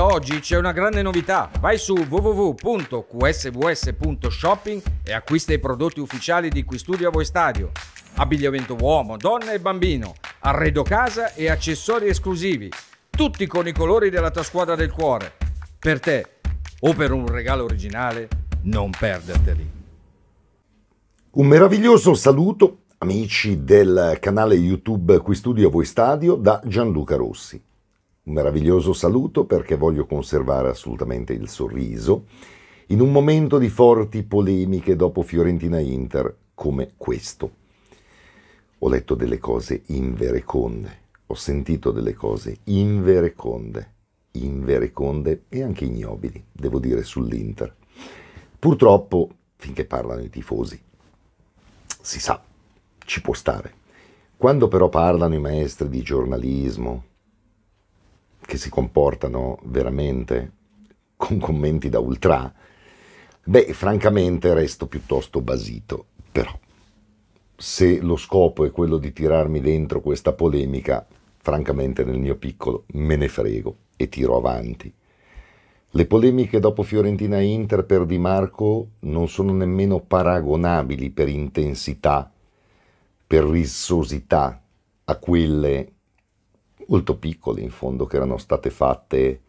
da oggi c'è una grande novità. Vai su www.qsws.shopping e acquista i prodotti ufficiali di Qui Studio a Voi Stadio. Abbigliamento uomo, donna e bambino, arredo casa e accessori esclusivi, tutti con i colori della tua squadra del cuore. Per te o per un regalo originale, non perderteli. Un meraviglioso saluto, amici del canale YouTube Qui Studio a Voi Stadio, da Gianluca Rossi un meraviglioso saluto perché voglio conservare assolutamente il sorriso in un momento di forti polemiche dopo Fiorentina-Inter come questo. Ho letto delle cose invereconde, ho sentito delle cose invereconde, invereconde e anche ignobili, devo dire, sull'Inter. Purtroppo, finché parlano i tifosi, si sa, ci può stare. Quando però parlano i maestri di giornalismo, che si comportano veramente con commenti da ultra, beh, francamente resto piuttosto basito, però se lo scopo è quello di tirarmi dentro questa polemica, francamente nel mio piccolo me ne frego e tiro avanti. Le polemiche dopo Fiorentina Inter per Di Marco non sono nemmeno paragonabili per intensità, per rissosità a quelle molto piccole in fondo che erano state fatte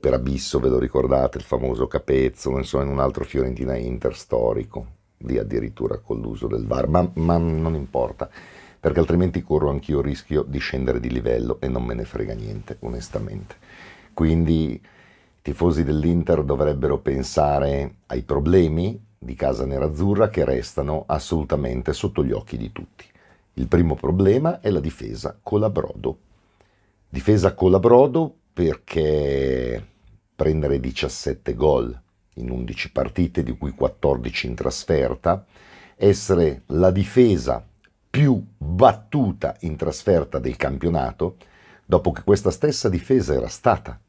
per Abisso, ve lo ricordate, il famoso capezzolo, insomma in un altro Fiorentina Inter storico, lì addirittura con l'uso del VAR, ma, ma non importa, perché altrimenti corro anch'io il rischio di scendere di livello e non me ne frega niente, onestamente. Quindi i tifosi dell'Inter dovrebbero pensare ai problemi di casa nerazzurra che restano assolutamente sotto gli occhi di tutti. Il primo problema è la difesa con la Brodo Difesa con la Brodo perché prendere 17 gol in 11 partite, di cui 14 in trasferta, essere la difesa più battuta in trasferta del campionato, dopo che questa stessa difesa era stata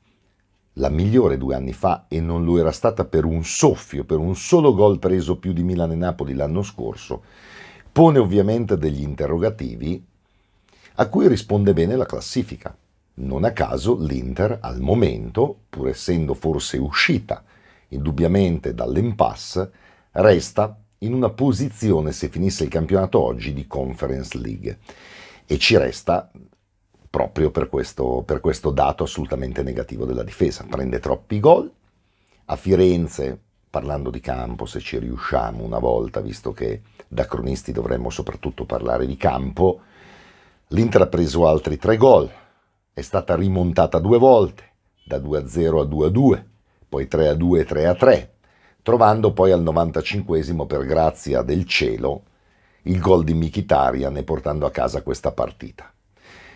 la migliore due anni fa e non lo era stata per un soffio, per un solo gol preso più di Milano e Napoli l'anno scorso, pone ovviamente degli interrogativi a cui risponde bene la classifica. Non a caso l'Inter al momento, pur essendo forse uscita indubbiamente dall'impasse, resta in una posizione, se finisse il campionato oggi, di Conference League e ci resta proprio per questo, per questo dato assolutamente negativo della difesa. Prende troppi gol, a Firenze, parlando di campo, se ci riusciamo una volta, visto che da cronisti dovremmo soprattutto parlare di campo, l'Inter ha preso altri tre gol, è stata rimontata due volte, da 2 a 0 a 2 a 2, poi 3 a 2 e 3 a 3, trovando poi al 95 per grazia del cielo il gol di Mkhitaryan e portando a casa questa partita.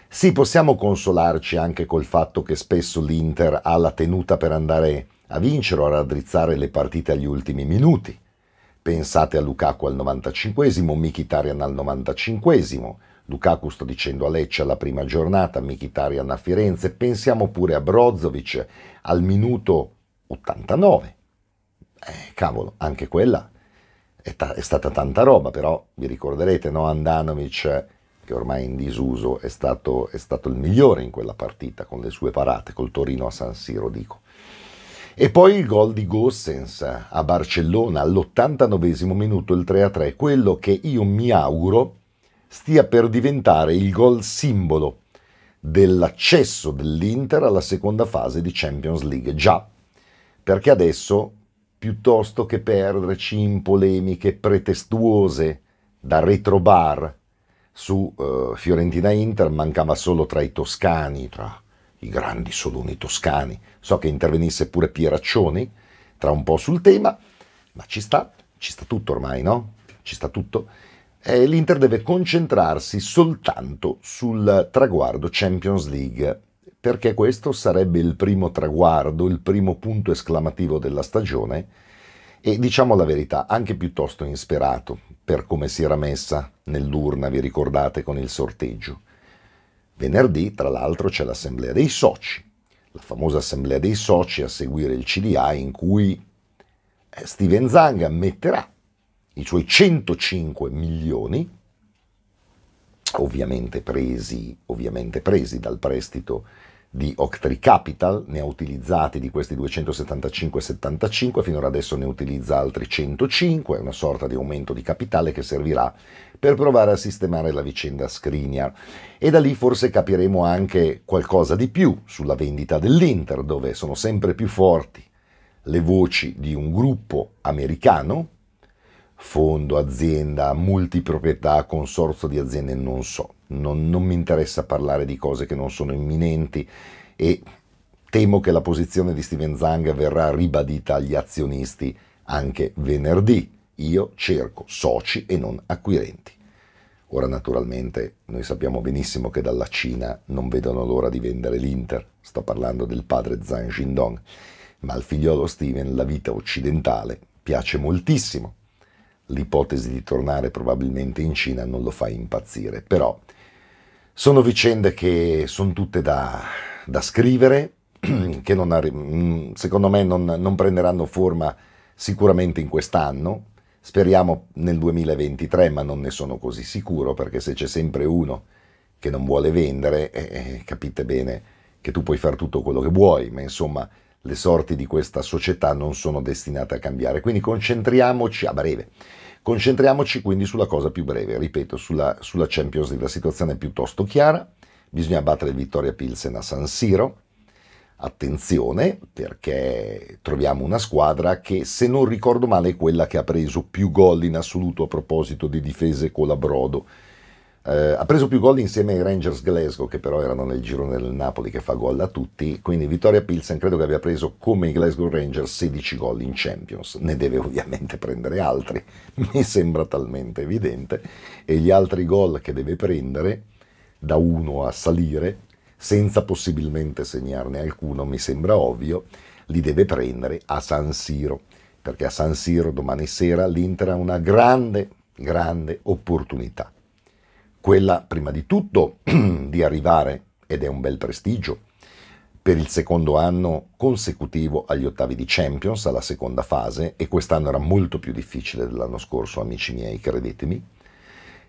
Sì, possiamo consolarci anche col fatto che spesso l'Inter ha la tenuta per andare a vincere o a raddrizzare le partite agli ultimi minuti. Pensate a Lukaku al 95 esimo Mkhitaryan al 95 esimo Lukaku sta dicendo a Lecce alla prima giornata, Mkhitaryan a Firenze, pensiamo pure a Brozovic al minuto 89. Eh, cavolo, anche quella è, ta- è, stata tanta roba, però vi ricorderete, no? Andanovic, che ormai in disuso, è stato, è stato il migliore in quella partita con le sue parate, col Torino a San Siro, dico. E poi il gol di Gossens a Barcellona all'89 minuto, il 3-3, quello che io mi auguro stia per diventare il gol simbolo dell'accesso dell'Inter alla seconda fase di Champions League. Già, perché adesso, piuttosto che perderci in polemiche pretestuose da retrobar su uh, eh, Fiorentina-Inter, mancava solo tra i toscani, tra i grandi soloni toscani. So che intervenisse pure Pieraccioni tra un po' sul tema, ma ci sta, ci sta tutto ormai, no? Ci sta tutto eh, l'Inter deve concentrarsi soltanto sul traguardo Champions League, perché questo sarebbe il primo traguardo, il primo punto esclamativo della stagione e diciamo la verità, anche piuttosto insperato per come si era messa nell'urna, vi ricordate, con il sorteggio. Venerdì, tra l'altro, c'è l'assemblea dei soci, la famosa assemblea dei soci a seguire il CDA in cui eh, Steven Zanga metterà i suoi 105 milioni, ovviamente presi, ovviamente presi dal prestito di Octree Capital, ne ha utilizzati di questi 275,75, finora adesso ne utilizza altri 105, una sorta di aumento di capitale che servirà per provare a sistemare la vicenda Skriniar. E da lì forse capiremo anche qualcosa di più sulla vendita dell'Inter, dove sono sempre più forti le voci di un gruppo americano, fondo, azienda, multiproprietà, consorzio di aziende, non so. Non, non mi interessa parlare di cose che non sono imminenti e temo che la posizione di Steven Zang verrà ribadita agli azionisti anche venerdì. Io cerco soci e non acquirenti. Ora naturalmente noi sappiamo benissimo che dalla Cina non vedono l'ora di vendere l'Inter, sto parlando del padre Zhang Jindong, ma al figliolo Steven la vita occidentale piace moltissimo l'ipotesi di tornare probabilmente in Cina non lo fa impazzire, però sono vicende che sono tutte da, da scrivere, che non, mm, secondo me non, non prenderanno forma sicuramente in quest'anno, speriamo nel 2023, ma non ne sono così sicuro perché se c'è sempre uno che non vuole vendere, eh, eh capite bene che tu puoi fare tutto quello che vuoi, ma insomma le sorti di questa società non sono destinate a cambiare. Quindi concentriamoci a breve. Concentriamoci quindi sulla cosa più breve, ripeto, sulla, sulla Champions League. La situazione è piuttosto chiara, bisogna battere il Vittoria Pilsen a San Siro. Attenzione perché troviamo una squadra che, se non ricordo male, è quella che ha preso più gol in assoluto a proposito di difese con la Brodo eh, ha preso più gol insieme ai Rangers Glasgow, che però erano nel girone del Napoli che fa gol a tutti. Quindi Vittoria Pilsen credo che abbia preso come i Glasgow Rangers 16 gol in Champions. Ne deve ovviamente prendere altri, mi sembra talmente evidente. E gli altri gol che deve prendere, da uno a salire, senza possibilmente segnarne alcuno, mi sembra ovvio, li deve prendere a San Siro. Perché a San Siro domani sera l'Inter ha una grande, grande opportunità quella prima di tutto di arrivare, ed è un bel prestigio, per il secondo anno consecutivo agli ottavi di Champions, alla seconda fase, e quest'anno era molto più difficile dell'anno scorso, amici miei, credetemi,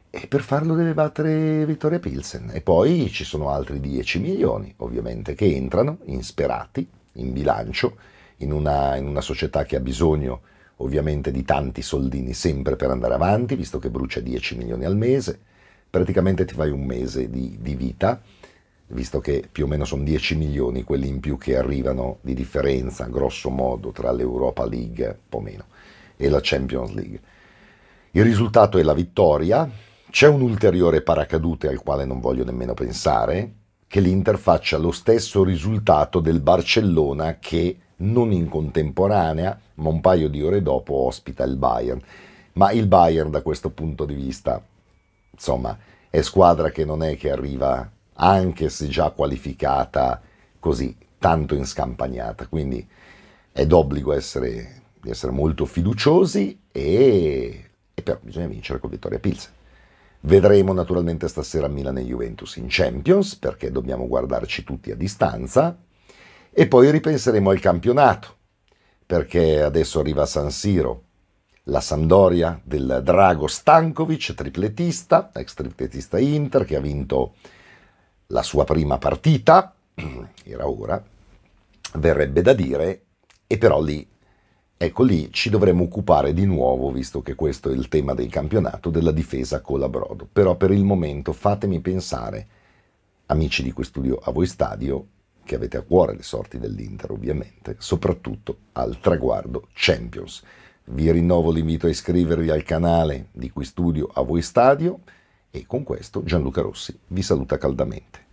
e per farlo deve battere Vittoria Pilsen. E poi ci sono altri 10 milioni, ovviamente, che entrano insperati in bilancio, in una, in una società che ha bisogno ovviamente di tanti soldini sempre per andare avanti, visto che brucia 10 milioni al mese praticamente ti fai un mese di, di vita, visto che più o meno sono 10 milioni quelli in più che arrivano di differenza, grosso modo, tra l'Europa League, un po' meno, e la Champions League. Il risultato è la vittoria, c'è un ulteriore paracadute al quale non voglio nemmeno pensare, che l'Inter faccia lo stesso risultato del Barcellona che non in contemporanea, ma un paio di ore dopo ospita il Bayern. Ma il Bayern da questo punto di vista insomma, è squadra che non è che arriva, anche se già qualificata, così tanto in scampagnata. Quindi è d'obbligo essere, di essere molto fiduciosi e, e però bisogna vincere con Vittoria Pilsen. Vedremo naturalmente stasera Milan e Juventus in Champions perché dobbiamo guardarci tutti a distanza e poi ripenseremo al campionato perché adesso arriva San Siro la Sampdoria del Drago Stankovic, tripletista, ex tripletista Inter, che ha vinto la sua prima partita, era ora, verrebbe da dire, e però lì, ecco lì, ci dovremmo occupare di nuovo, visto che questo è il tema del campionato, della difesa con la Brodo. Però per il momento fatemi pensare, amici di questo studio, a voi stadio, che avete a cuore le sorti dell'Inter ovviamente, soprattutto al traguardo Champions. Vi rinnovo l'invito a iscrivervi al canale di cui studio a voi stadio e con questo Gianluca Rossi vi saluta caldamente.